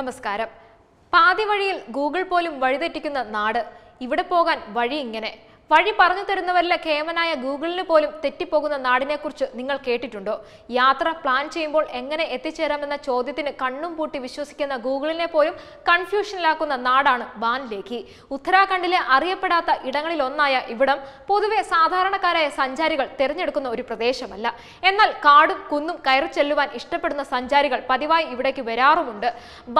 നമസ്കാരം പാതി വഴിയിൽ ഗൂഗിൾ പോലും വഴിതെറ്റിക്കുന്ന നാട് ഇവിടെ പോകാൻ വഴി ഇങ്ങനെ വഴി പറഞ്ഞു തരുന്നവരിലെ കേമനായ ഗൂഗിളിന് പോലും തെറ്റിപ്പോകുന്ന നാടിനെക്കുറിച്ച് നിങ്ങൾ കേട്ടിട്ടുണ്ടോ യാത്ര പ്ലാൻ ചെയ്യുമ്പോൾ എങ്ങനെ എത്തിച്ചേരാമെന്ന ചോദ്യത്തിന് കണ്ണും പൂട്ടി വിശ്വസിക്കുന്ന ഗൂഗിളിനെ പോലും കൺഫ്യൂഷനിലാക്കുന്ന നാടാണ് ബാൻലേഖി ഉത്തരാഖണ്ഡിലെ അറിയപ്പെടാത്ത ഇടങ്ങളിലൊന്നായ ഇവിടം പൊതുവെ സാധാരണക്കാരായ സഞ്ചാരികൾ തിരഞ്ഞെടുക്കുന്ന ഒരു പ്രദേശമല്ല എന്നാൽ കാടും കുന്നും കയറി ചെല്ലുവാൻ ഇഷ്ടപ്പെടുന്ന സഞ്ചാരികൾ പതിവായി ഇവിടേക്ക് വരാറുമുണ്ട്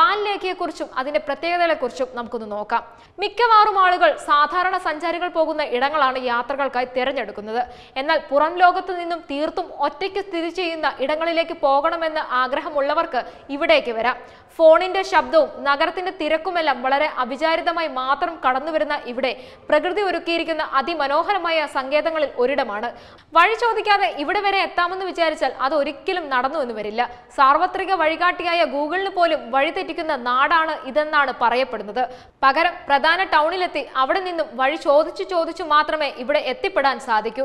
ബാൻലേഖിയെക്കുറിച്ചും അതിന്റെ പ്രത്യേകതകളെക്കുറിച്ചും നമുക്കൊന്ന് നോക്കാം മിക്കവാറും ആളുകൾ സാധാരണ സഞ്ചാരികൾ പോകുന്ന ഇടങ്ങളാണ് യാത്രകൾക്കായി തിരഞ്ഞെടുക്കുന്നത് എന്നാൽ പുറം ലോകത്തു നിന്നും തീർത്തും ഒറ്റയ്ക്ക് സ്ഥിതി ചെയ്യുന്ന ഇടങ്ങളിലേക്ക് പോകണമെന്ന് ആഗ്രഹമുള്ളവർക്ക് ഇവിടേക്ക് വരാം ഫോണിന്റെ ശബ്ദവും നഗരത്തിന്റെ തിരക്കുമെല്ലാം വളരെ അവിചാരിതമായി മാത്രം കടന്നുവരുന്ന ഇവിടെ പ്രകൃതി ഒരുക്കിയിരിക്കുന്ന അതിമനോഹരമായ സങ്കേതങ്ങളിൽ ഒരിടമാണ് വഴി ചോദിക്കാതെ ഇവിടെ വരെ എത്താമെന്ന് വിചാരിച്ചാൽ അത് ഒരിക്കലും നടന്നു എന്ന് വരില്ല സാർവത്രിക വഴികാട്ടിയായ ഗൂഗിളിന് പോലും വഴി തെറ്റിക്കുന്ന നാടാണ് ഇതെന്നാണ് പറയപ്പെടുന്നത് പകരം പ്രധാന ടൗണിലെത്തി അവിടെ നിന്നും വഴി ചോദിച്ചു ചോദിച്ചു മാത്രമേ ഇവിടെ എത്തിപ്പെടാൻ സാധിക്കൂ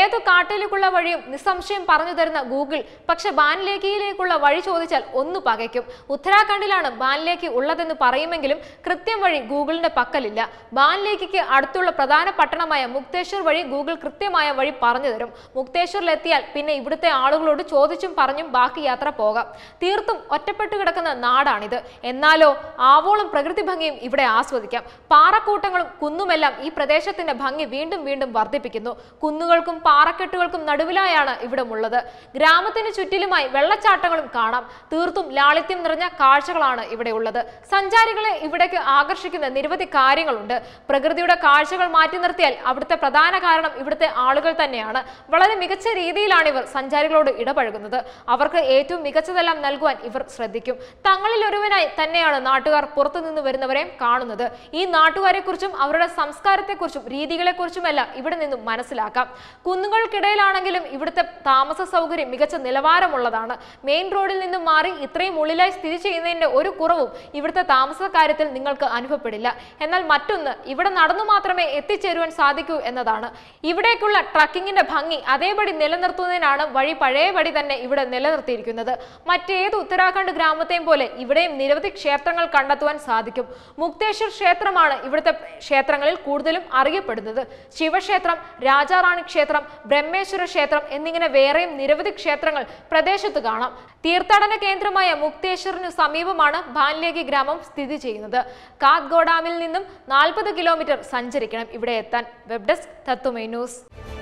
ഏതു കാട്ടിലേക്കുള്ള വഴിയും നിസ്സംശയം പറഞ്ഞു തരുന്ന ഗൂഗിൾ പക്ഷെ ബാൻലേഖിയിലേക്കുള്ള വഴി ചോദിച്ചാൽ ഒന്ന് പകയ്ക്കും ഉത്തരാഖണ്ഡിലാണ് ബാൻലേഖി ഉള്ളതെന്ന് പറയുമെങ്കിലും കൃത്യം വഴി ഗൂഗിളിന്റെ പക്കലില്ല ബാൻലേഖിക്ക് അടുത്തുള്ള പ്രധാന പട്ടണമായ മുക്തേശ്വർ വഴി ഗൂഗിൾ കൃത്യമായ വഴി പറഞ്ഞു തരും മുക്തേശ്വറിലെത്തിയാൽ പിന്നെ ഇവിടുത്തെ ആളുകളോട് ചോദിച്ചും പറഞ്ഞും ബാക്കി യാത്ര പോകാം തീർത്തും ഒറ്റപ്പെട്ടു കിടക്കുന്ന നാടാണിത് എന്നാലോ ആവോളം പ്രകൃതി ഭംഗിയും ഇവിടെ ആസ്വദിക്കാം പാറക്കൂട്ടങ്ങളും കുന്നുമെല്ലാം ഈ പ്രദേശത്തിന്റെ ഭംഗി വാങ്ങി വീണ്ടും വീണ്ടും വർദ്ധിപ്പിക്കുന്നു കുന്നുകൾക്കും പാറക്കെട്ടുകൾക്കും നടുവിലായാണ് ഇവിടമുള്ളത് ഗ്രാമത്തിന് ചുറ്റിലുമായി വെള്ളച്ചാട്ടങ്ങളും കാണാം തീർത്തും ലാളിത്യം നിറഞ്ഞ കാഴ്ചകളാണ് ഇവിടെ ഉള്ളത് സഞ്ചാരികളെ ഇവിടേക്ക് ആകർഷിക്കുന്ന നിരവധി കാര്യങ്ങളുണ്ട് പ്രകൃതിയുടെ കാഴ്ചകൾ മാറ്റി നിർത്തിയാൽ അവിടുത്തെ പ്രധാന കാരണം ഇവിടുത്തെ ആളുകൾ തന്നെയാണ് വളരെ മികച്ച രീതിയിലാണ് ഇവർ സഞ്ചാരികളോട് ഇടപഴകുന്നത് അവർക്ക് ഏറ്റവും മികച്ചതെല്ലാം നൽകുവാൻ ഇവർ ശ്രദ്ധിക്കും തങ്ങളിൽ ഒരുവനായി തന്നെയാണ് നാട്ടുകാർ പുറത്തുനിന്ന് വരുന്നവരെയും കാണുന്നത് ഈ നാട്ടുകാരെക്കുറിച്ചും അവരുടെ സംസ്കാരത്തെക്കുറിച്ചും രീതികളെ കുറിച്ചുമെല്ലാം ഇവിടെ നിന്നും മനസ്സിലാക്കാം കുന്നുകൾക്കിടയിലാണെങ്കിലും ഇവിടുത്തെ താമസ സൗകര്യം മികച്ച നിലവാരമുള്ളതാണ് മെയിൻ റോഡിൽ നിന്നും മാറി ഇത്രയും ഉള്ളിലായി സ്ഥിതി ചെയ്യുന്നതിന്റെ ഒരു കുറവും ഇവിടുത്തെ താമസ കാര്യത്തിൽ നിങ്ങൾക്ക് അനുഭവപ്പെടില്ല എന്നാൽ മറ്റൊന്ന് ഇവിടെ നടന്നു മാത്രമേ എത്തിച്ചേരുവാൻ സാധിക്കൂ എന്നതാണ് ഇവിടേക്കുള്ള ട്രക്കിങ്ങിന്റെ ഭംഗി അതേപടി നിലനിർത്തുന്നതിനാണ് വഴി പഴയപടി തന്നെ ഇവിടെ നിലനിർത്തിയിരിക്കുന്നത് മറ്റേത് ഉത്തരാഖണ്ഡ് ഗ്രാമത്തെയും പോലെ ഇവിടെയും നിരവധി ക്ഷേത്രങ്ങൾ കണ്ടെത്തുവാൻ സാധിക്കും മുക്തേശ്വർ ക്ഷേത്രമാണ് ഇവിടുത്തെ ക്ഷേത്രങ്ങളിൽ കൂടുതലും അറിയപ്പെടുന്നത് ശിവക്ഷേത്രം രാജാറാണി ക്ഷേത്രം ബ്രഹ്മേശ്വര ക്ഷേത്രം എന്നിങ്ങനെ വേറെയും നിരവധി ക്ഷേത്രങ്ങൾ പ്രദേശത്ത് കാണാം തീർത്ഥാടന കേന്ദ്രമായ മുക്തേശ്വറിനു സമീപമാണ് ഭാൻലേഖി ഗ്രാമം സ്ഥിതി ചെയ്യുന്നത് കാത്ഗോഡാമിൽ നിന്നും നാൽപ്പത് കിലോമീറ്റർ സഞ്ചരിക്കണം ഇവിടെ എത്താൻ വെബ് ഡെസ്ക് തത്തുമൈ ന്യൂസ്